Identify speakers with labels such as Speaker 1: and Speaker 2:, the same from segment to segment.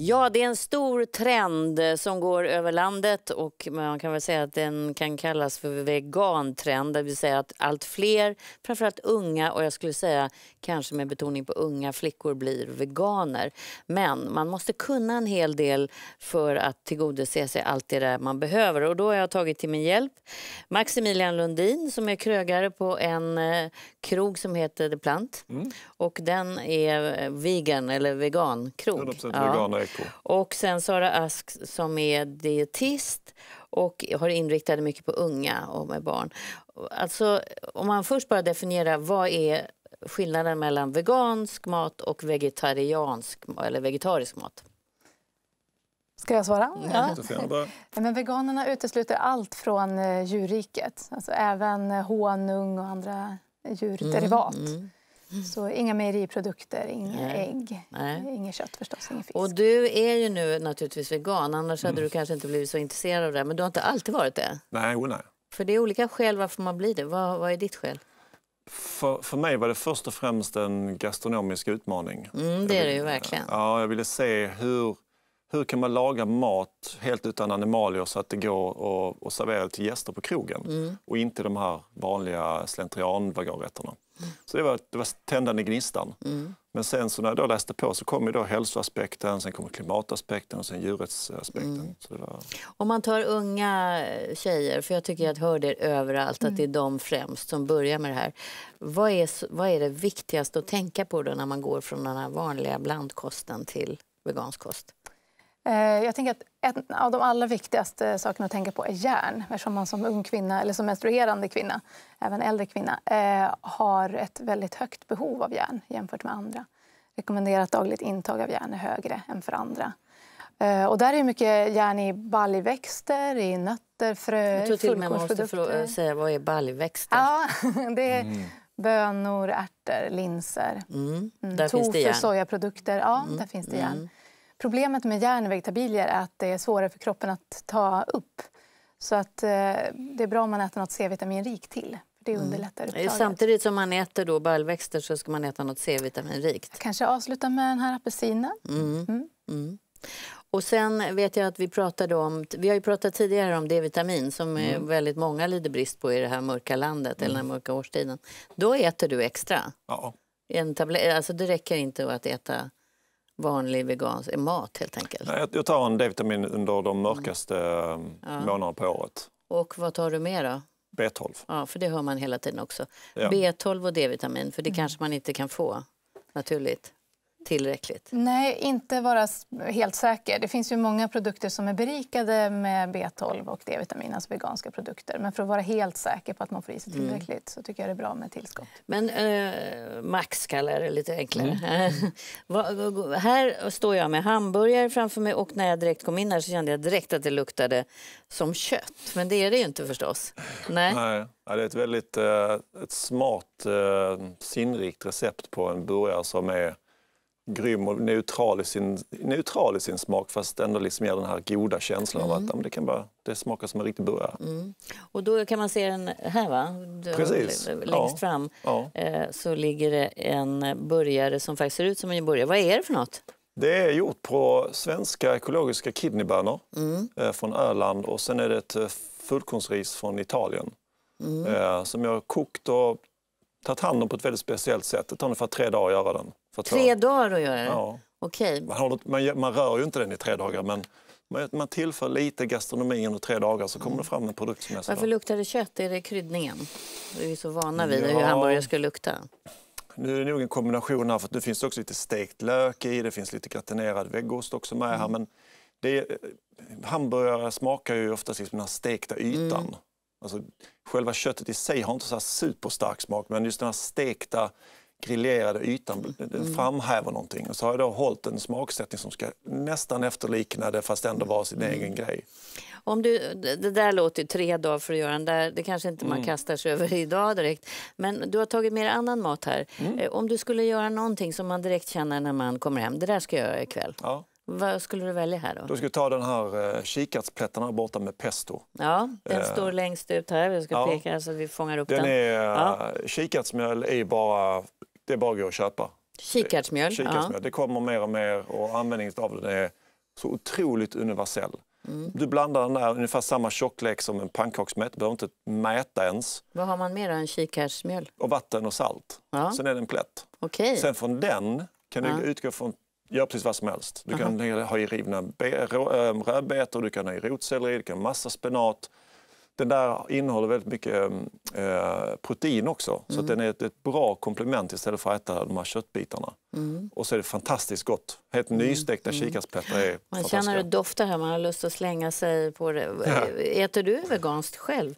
Speaker 1: Ja, det är en stor trend som går över landet och man kan väl säga att den kan kallas för vegantrend, det vill säga att allt fler, framförallt unga och jag skulle säga kanske med betoning på unga flickor blir veganer. Men man måste kunna en hel del för att tillgodose sig allt det där man behöver och då har jag tagit till min hjälp Maximilian Lundin som är krögare på en eh, krog som heter The Plant mm. och den är vegan eller vegankrog. 100% vegan. Ja. Och sen Sara Ask som är dietist och har inriktat mycket på unga och med barn. Alltså, om man först bara definierar vad är skillnaden mellan vegansk mat och vegetariansk eller vegetarisk mat?
Speaker 2: Ska jag svara? Mm. Ja. ja. Men veganerna utesluter allt från eh, djurriket, alltså även eh, honung och andra eh, djurderivat. Mm, mm. mm. Mm. Så inga mejeriprodukter, inga Nej. ägg, Nej. inget kött förstås, ingen fisk.
Speaker 1: Och du är ju nu naturligtvis vegan, annars hade mm. du kanske inte blivit så intresserad av det. Men du har inte alltid varit det? Nej, oh, nej. För det är olika skäl varför man blir det. Vad, vad är ditt skäl?
Speaker 3: För, för mig var det först och främst en gastronomisk utmaning.
Speaker 1: Mm, det är det ju verkligen.
Speaker 3: Ja, jag ville se hur hur kan man laga mat helt utan animalier så att det går att servera till gäster på krogen mm. och inte de här vanliga slentrianvaganrätterna. Mm. Så det var, det var tändande gnistan. Mm. Men sen så när jag då läste på så kom då hälsoaspekten, sen kom klimataspekten och sen djurrättsaspekten. Mm. Så var...
Speaker 1: Om man tar unga tjejer, för jag tycker jag hör det överallt att det är mm. de främst som börjar med det här. Vad är, vad är det viktigaste att tänka på då när man går från den här vanliga blandkosten till vegansk kost? Eh,
Speaker 2: jag tänker att en av de allra viktigaste sakerna att tänka på är järn eftersom man som ung kvinna, eller som menstruerande kvinna, även äldre kvinna eh, har ett väldigt högt behov av järn jämfört med andra. Rekommenderat dagligt intag av järn är högre än för andra. Eh, och där är mycket järn i baljväxter, i nötter, fröer, fullkornsprodukter. Jag tror till och med man måste
Speaker 1: säga vad är baljväxter?
Speaker 2: Ja, det är mm. bönor, ärtor, linser,
Speaker 1: mm. mm. tofu,
Speaker 2: sojaprodukter. Ja, mm. där finns det mm. järn. Problemet med järnvegetabilier är att det är svårare för kroppen att ta upp. Så att, eh, det är bra om man äter något C-vitaminrikt till. det mm. underlättar mm.
Speaker 1: Samtidigt som man äter då baljväxter så ska man äta något C-vitaminrikt. Kanske avsluta med den här apelsinen. Mm. Mm. mm. Och sen vet jag att vi pratade om, vi har ju pratat tidigare om D-vitamin som eh, mm. väldigt många lider brist på i det här mörka landet mm. eller den mm. mörka årstiden. Då äter du extra? Ja. En tablet, alltså det räcker inte att äta vanlig vegansk eh, mat helt enkelt?
Speaker 3: jag tar en D-vitamin under de mörkaste mm. Eh, ja. månaderna på året.
Speaker 1: Och vad tar du mer då? B12. Ja, för det hör man hela tiden också. Ja. B12 och D-vitamin, för det mm. kanske man inte kan få naturligt tillräckligt? Nej, inte vara
Speaker 2: helt säker. Det finns ju många produkter som är berikade med B12 och D-vitamin, alltså veganska produkter. Men för att vara helt säker på att man får i sig mm. tillräckligt mm. så tycker jag det är bra med tillskott.
Speaker 1: Men eh, Max kallar jag det lite enklare. Mm. här står jag med hamburgare framför mig och när jag direkt kom in här så kände jag direkt att det luktade som kött. Men det är det ju inte förstås. Nej.
Speaker 3: Nej. Ja, det är ett väldigt eh, ett smart, eh, sinnrikt recept på en burgare som är grym och neutral i sin, neutral i sin smak fast ändå liksom ger den här goda känslan mm. av att mm. ja, det, kan bara, det smakar som en riktig burgare.
Speaker 1: Mm. Och då kan man se den här, va? Du, Precis. Längst ja. fram ja. Eh, så ligger det en burgare som faktiskt ser ut som en burgare. Vad är det för något? Det
Speaker 3: är gjort på svenska ekologiska kidneybönor mm. Eh, från Öland och sen är det ett eh, fullkornsris från Italien. Mm. som jag har kokt och tagit hand om på ett väldigt speciellt sätt. Det tar ungefär tre dagar att göra den. För tre
Speaker 1: dagar att göra den? Ja. Okej. Man,
Speaker 3: håller, man, man, rör ju inte den i tre dagar men man, man tillför lite gastronomi under tre dagar så kommer det fram en produkt som är Varför
Speaker 1: luktar det kött? Är det kryddningen? Vi är ju så vana vid ja. hur hamburgare
Speaker 3: ska lukta. Nu är det nog en kombination här för nu finns det också lite stekt lök i, det finns lite gratinerad väggost också med mm. här men det är, hamburgare smakar ju oftast liksom den här stekta ytan. Mm. Alltså, själva köttet i sig har inte så superstark smak men just den här stekta grillerade ytan mm. mm. framhäver någonting. Och så har jag då hållit en smaksättning som ska nästan efterlikna det fast ändå vara sin mm. egen grej.
Speaker 1: Om du, det där låter ju tre dagar för att göra den där, det kanske inte mm. man kastar sig över idag direkt. Men du har tagit med annan mat här. Mm. Eh, om du skulle göra någonting som man direkt känner när man kommer hem, det där ska jag göra ikväll. Ja. Vad skulle du välja här då? Då ska
Speaker 3: ta den här eh, kikärtsplätten här borta med pesto.
Speaker 1: Ja, den eh, står längst ut här. Jag ska ja, peka så att vi fångar upp den. den. Är,
Speaker 3: ja. Eh, kikärtsmjöl är bara, det är bara att gå och köpa.
Speaker 1: Kikärtsmjöl? Kikärtsmjöl. Ja.
Speaker 3: Det kommer mer och mer och användningen av den är så otroligt universell. Mm. Du blandar den där ungefär samma tjocklek som en pannkaksmet. Du behöver inte mäta ens.
Speaker 1: Vad har man mer än kikärtsmjöl?
Speaker 3: Och vatten och salt. Ja. Sen är det en plätt. Okay. Sen från den kan du utgå från gör precis vad som helst. Du kan Aha. ha i rivna eh, rödbetor, du kan ha i rotselleri, du kan ha massa spenat. Den där innehåller väldigt mycket äh, protein också, mm. så den är ett, ett, bra komplement istället för att äta de här köttbitarna. Mm. Och så är det fantastiskt gott. Helt nystekta mm. mm.
Speaker 2: kikärtsplättar är Man känner hur det
Speaker 1: doftar här, man har lust att slänga sig på det. Ja. Äter du veganskt själv?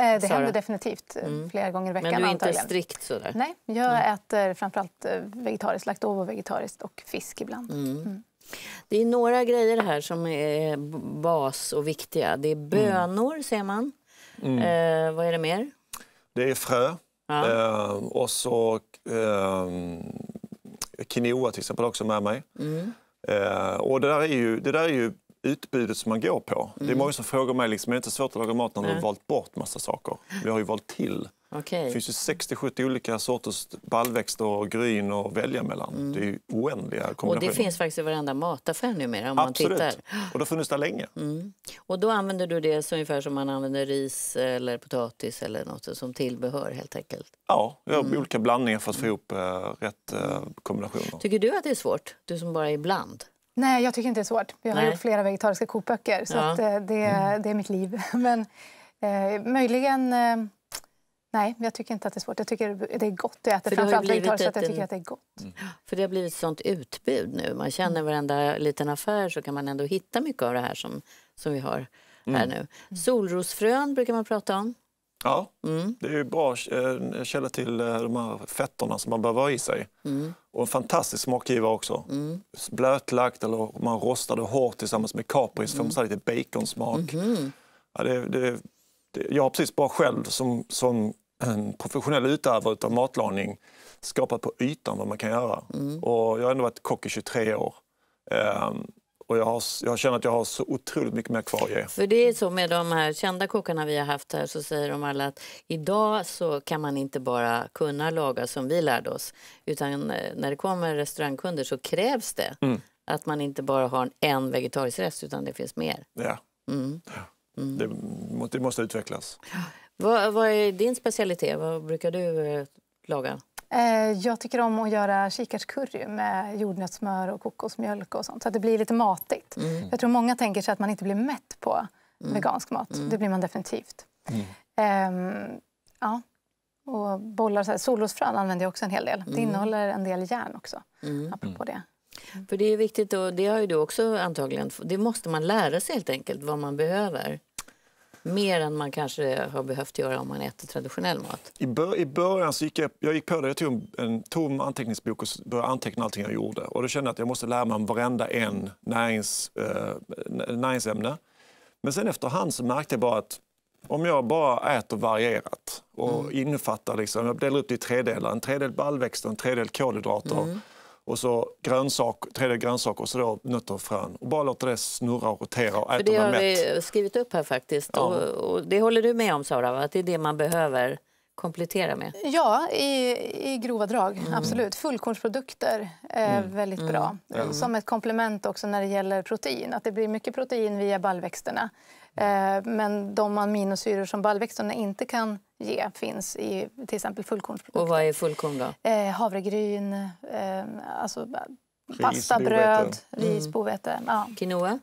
Speaker 1: Eh, det Sara. händer definitivt
Speaker 2: eh, mm. flera gånger i veckan. Men du är inte antagligen. strikt sådär? Nej, jag mm. äter framförallt eh, vegetariskt, laktovo vegetariskt och fisk ibland. Mm. mm.
Speaker 1: Det är några grejer här som är bas och viktiga. Det är mm. bönor, ser man. Eh, vad är det mer?
Speaker 3: Det är frö. Ja. Eh, och så eh, quinoa till exempel också med mig. Eh, och det där är ju, det där är ju utbudet som man går på. Mm. Det är mm. många som frågar mig, liksom, är det inte svårt att laga mat när du har valt bort massa saker? Vi har ju valt till. Okay. Det finns ju 60-70 olika sorters ballväxter och gryn att välja mellan. Mm. Det är ju oändliga kombinationer. Och det finns
Speaker 1: faktiskt i varenda mataffär numera om Absolut. man tittar.
Speaker 3: och det har funnits där länge.
Speaker 1: Mm. Och då använder du det så ungefär som man använder ris eller potatis eller något som tillbehör helt enkelt?
Speaker 3: Ja, jag har mm. olika blandningar för att få ihop äh, rätt äh, kombinationer.
Speaker 1: Tycker du att det är svårt? Du som bara är ibland? Nej, jag
Speaker 2: tycker inte det är svårt. Jag har Nej. gjort flera vegetariska kokböcker, så ja. att, eh, det, mm. det, är mitt liv. Men eh, möjligen... Eh, Nej, jag tycker inte att det är svårt. Jag tycker det är gott. Jag äter framförallt vegetariskt, ett... jag tycker att det är gott. Mm.
Speaker 1: För det har blivit ett sånt utbud nu. Man känner mm. varenda liten affär så kan man ändå hitta mycket av det här som, som vi har här mm. nu. Mm. Solrosfrön brukar man prata om.
Speaker 3: Ja, mm. det är ju bra eh, källa till eh, de här fetterna som man behöver ha i sig. Mm. Och en fantastisk smakgivare också. Mm. Blötlagt eller man rostade hårt tillsammans med kapris för att få lite baconsmak. Mm. Ja, det, det, det, jag har precis bara själv som, som en professionell utövare av matlagning skapat på ytan vad man kan göra. Mm. Och jag har ändå varit kock i 23 år. Um, och jag, har, jag känner att jag har så otroligt mycket mer kvar att ge.
Speaker 1: För det är så med de här kända kockarna vi har haft här så säger de alla att idag så kan man inte bara kunna laga som vi lärde oss utan eh, när det kommer restaurangkunder så krävs det mm. att man inte bara har en vegetarisk rest utan det finns mer.
Speaker 3: Ja, mm. ja. Mm. Det, det, måste
Speaker 1: utvecklas. Vad, vad är din specialitet? Vad brukar du eh, laga? Eh,
Speaker 2: jag tycker om att göra kikärtscurry med jordnötssmör och kokosmjölk och sånt, så att det blir lite matigt. Mm. Jag tror många tänker sig att man inte blir mätt på mm. vegansk mat. Mm. Det blir man definitivt. Mm. Ehm, ja. Och bollar, så här, solrosfrön använder jag också en hel del. Det mm. innehåller en del järn också,
Speaker 1: mm. apropå det. Mm. För det är viktigt, och det har ju du också antagligen, det måste man lära sig helt enkelt, vad man behöver. Mer än man kanske har behövt göra om man äter traditionell mat.
Speaker 3: I, bör I början så gick jag, jag gick på det. Jag tog en tom anteckningsbok och började anteckna allting jag gjorde. Och då kände jag att jag måste lära mig om varenda en närings, eh, näringsämne. Men sen efterhand så märkte jag bara att om jag bara äter varierat och mm. innefattar, liksom, jag delar upp det i tre delar, en tredjedel baljväxter, en tredjedel kolhydrater, mm och så grönsak, tredje grönsaker och så då nötter och frön.
Speaker 1: Och bara låter det snurra och rotera och äter Det har vi skrivit upp här faktiskt. Ja. Och, och, det håller du med om Sara, att det är det man behöver komplettera med?
Speaker 2: Ja, i, i grova drag. Mm. Absolut. Fullkornsprodukter är mm. väldigt mm. bra. Mm. Som ett komplement också när det gäller protein. Att det blir mycket protein via ballväxterna. Mm. Eh, men de aminosyror som ballväxterna inte kan ge finns i till exempel fullkornsprodukter.
Speaker 1: Och vad är fullkorn då?
Speaker 2: Eh, havregryn, eh, alltså pastabröd, mm. ris, bovete. Mm.
Speaker 1: Ja. Quinoa?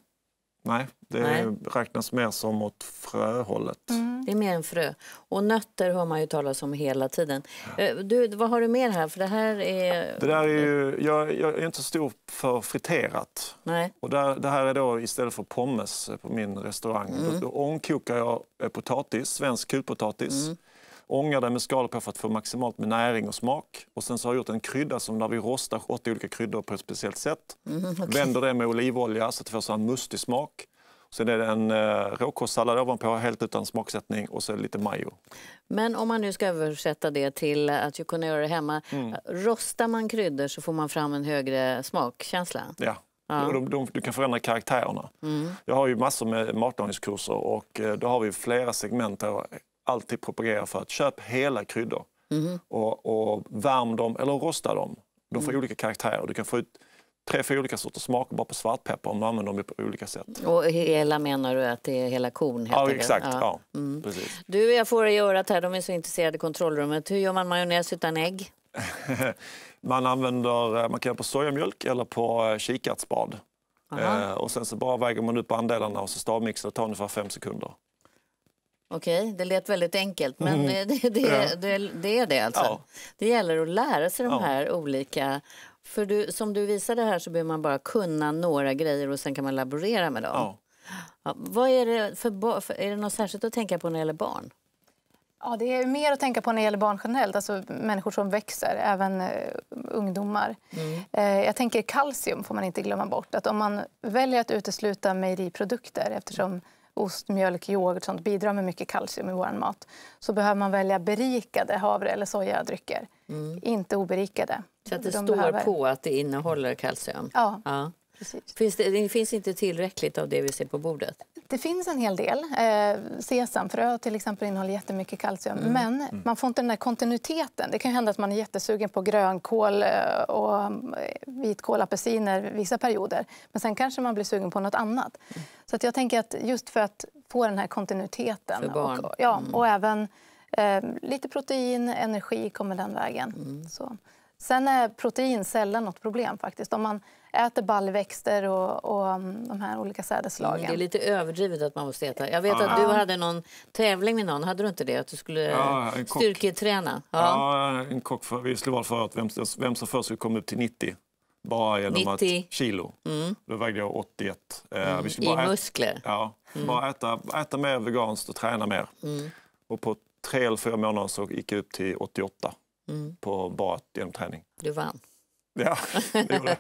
Speaker 3: Nej, det Nej. räknas mer som åt fröhållet.
Speaker 1: Mm. Det är mer än frö. Och nötter hör man ju talas om hela tiden. Eh, du, vad har du mer här? För det här är... Det
Speaker 3: där är ju, jag, jag är inte stor för friterat. Nej. Och där, det här är då istället för pommes på min restaurang. Mm. Då ångkokar jag eh, potatis, svensk kulpotatis. Mm ångar det med skal på för att få maximalt med näring och smak. Och sen så har jag gjort en krydda som där vi rostar åtta olika kryddor på ett speciellt sätt.
Speaker 1: Mm, okay. Vänder
Speaker 3: det med olivolja så att det får så en mustig smak. Sen är det en eh, råkostsallad ovanpå, helt utan smaksättning, och så lite majo.
Speaker 1: Men om man nu ska översätta det till att kunna göra det hemma. Mm. Rostar man kryddor så får man fram en högre smakkänsla?
Speaker 3: Ja, Ja. De, de, du kan förändra karaktärerna. Mm. Jag har ju massor med matlagningskurser och eh, då har vi flera segment där alltid propagera för att köpa hela kryddor mm. och, och värm dem eller rosta dem. De får mm. olika karaktärer. Du kan få ut tre, fyra olika sorters smaker bara på svartpeppar om du använder dem på olika sätt. Och
Speaker 1: hela menar du att det är hela korn? Heter ja, exakt. Det. Ja.
Speaker 3: ja mm. precis.
Speaker 1: Du, jag får i örat här, de är så intresserade i kontrollrummet. Hur gör man majonnäs utan ägg?
Speaker 3: man, använder, eh, man kan göra på sojamjölk eller på eh, kikärtsbad. Eh, och sen så bara väger man upp andelarna och så stavmixar, det tar ungefär fem sekunder.
Speaker 1: Okej, okay, det lät väldigt enkelt, men mm. det, det, det, det, är det alltså. Ja. Det gäller att lära sig de ja. här olika... För du, som du visade här så behöver man bara kunna några grejer och sen kan man laborera med dem. vad är, det för, för, är det något särskilt att tänka på när det gäller barn?
Speaker 2: Ja, det är mer att tänka på när det gäller barn generellt, alltså människor som växer, även eh, ungdomar. Mm. Eh, jag tänker kalcium får man inte glömma bort. Att om man väljer att utesluta mejeriprodukter eftersom ost, mjölk, yoghurt sånt bidrar med mycket kalcium i vår mat så behöver man välja berikade havre eller sojadrycker, mm. inte oberikade. Så att det De står behöver... på
Speaker 1: att det innehåller kalcium? Ja. ja. Finns det, det, finns inte tillräckligt av det vi ser på bordet?
Speaker 2: Det finns en hel del. Eh, sesamfrö till exempel innehåller jättemycket kalcium. Mm. Men mm. man får inte den där kontinuiteten. Det kan hända att man är jättesugen på grönkål eh, och eh, vitkål, apelsiner vissa perioder. Men sen kanske man blir sugen på nåt annat. Mm. Så att jag tänker att just för att få den här kontinuiteten. För barn. Och, ja, och mm. även eh, lite protein, energi kommer den vägen. Mm. Så. Sen är protein sällan något problem faktiskt. Om man äter baljväxter och, och
Speaker 1: mm, de här olika sädeslagen. Ja, mm, det är lite överdrivet att man måste äta. Jag vet ja. att du hade någon tävling med någon, hade du inte det? Att du skulle ja, styrketräna? Ja.
Speaker 3: ja, en kock för, vi slog för att vem, vem som först skulle komma upp till 90 bara genom 90. att kilo. Mm. Då vägde jag 81. Eh, mm. Vi bara I muskler? Äta, ja, mm. bara äta, äta mer veganskt och träna mer. Mm. Och på tre eller fyra månader så gick jag upp till 88 mm. på bara genom träning. Du vann. Ja, det gjorde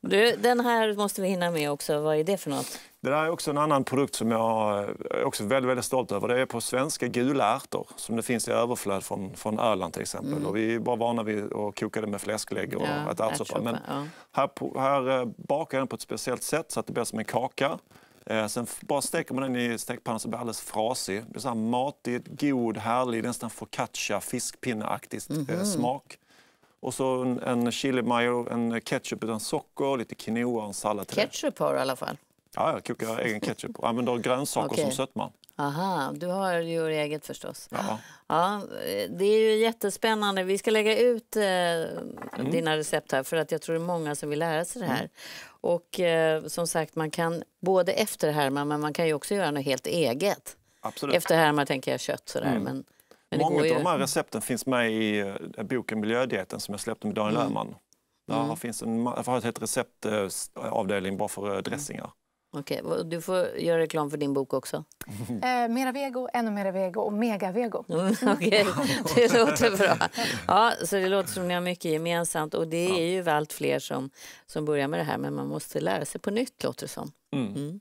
Speaker 1: jag. Den här måste vi hinna med också. Vad är det för något?
Speaker 3: Det där är också en annan produkt som jag är också väldigt, väldigt stolt över. Det är på svenska gula ärtor som det finns i överflöd från, från Öland till exempel. Mm. Och vi är bara vana vid att koka det med fläsklägg och ja, ärtsoppa. Men ja. här, här eh, bakar jag den på ett speciellt sätt så att det blir som en kaka. Eh, sen bara steker man den i stekpannan så blir den alldeles frasig. Det är så här matigt, god, härlig, nästan focaccia, fiskpinneaktig eh, mm -hmm. smak. Och så en, en chili mayo, en ketchup utan socker, lite quinoa och en sallad till Ketchup har du i alla fall. Ja, jag kokar egen ketchup och använder grönsaker okay. som sötma.
Speaker 1: Aha, du har ju eget förstås. Ja. ja. Det är ju jättespännande. Vi ska lägga ut eh, mm. dina recept här för att jag tror det är många som vill lära sig det här. Mm. Och eh, som sagt, man kan både efterhärma men man kan ju också göra något helt eget. Absolut. Efterhärma tänker jag kött sådär mm. men, men Många av ju... de här
Speaker 3: recepten finns med i eh, boken Miljödieten som jag släppte med Daniel mm. Öhman. Där mm. finns en, jag har ett helt receptavdelning eh, bara för eh,
Speaker 1: dressingar. Okej, okay, du får göra reklam för din bok också.
Speaker 2: Eh, mera vego, ännu mera vego och mega vego. Mm, okej, okay. det låter bra.
Speaker 1: Ja, så det låter som ni har mycket gemensamt och det är ju allt fler som, som börjar med det här men man måste lära sig på nytt låter det som. Mm. Mm.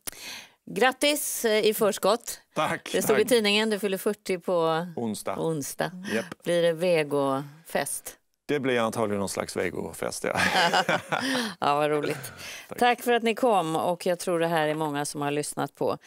Speaker 1: Grattis eh, i förskott. Tack. Det stod tack. i tidningen, du fyller 40 på onsdag. onsdag. Yep. Blir det vegofest? Det blir
Speaker 3: antagligen någon slags vegofest. Ja.
Speaker 1: ja, vad roligt. Tack. för att ni kom och jag tror det här är många som har lyssnat på.